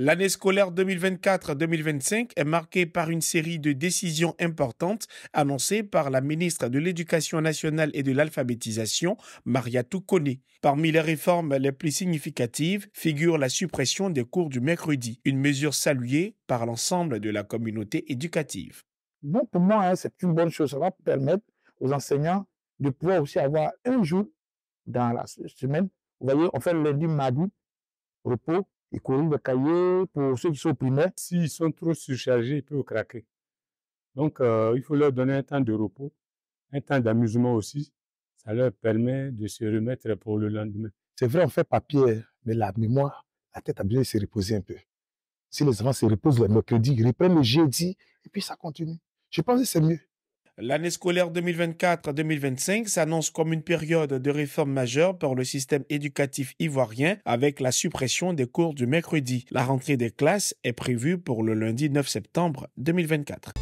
L'année scolaire 2024-2025 est marquée par une série de décisions importantes annoncées par la ministre de l'Éducation nationale et de l'Alphabétisation, Maria Toukoné. Parmi les réformes les plus significatives figure la suppression des cours du mercredi, une mesure saluée par l'ensemble de la communauté éducative. pour moi, hein, c'est une bonne chose. Ça va permettre aux enseignants de pouvoir aussi avoir un jour dans la semaine. Vous voyez, on fait lundi, mardi, repos, courent de cahier pour ceux qui sont S'ils sont trop surchargés, ils peuvent craquer. Donc, euh, il faut leur donner un temps de repos, un temps d'amusement aussi. Ça leur permet de se remettre pour le lendemain. C'est vrai, on fait papier, mais la mémoire, la tête a besoin de se reposer un peu. Si les enfants se reposent le mercredi, ils reprennent le jeudi, et puis ça continue. Je pense que c'est mieux. L'année scolaire 2024-2025 s'annonce comme une période de réforme majeure pour le système éducatif ivoirien avec la suppression des cours du mercredi. La rentrée des classes est prévue pour le lundi 9 septembre 2024.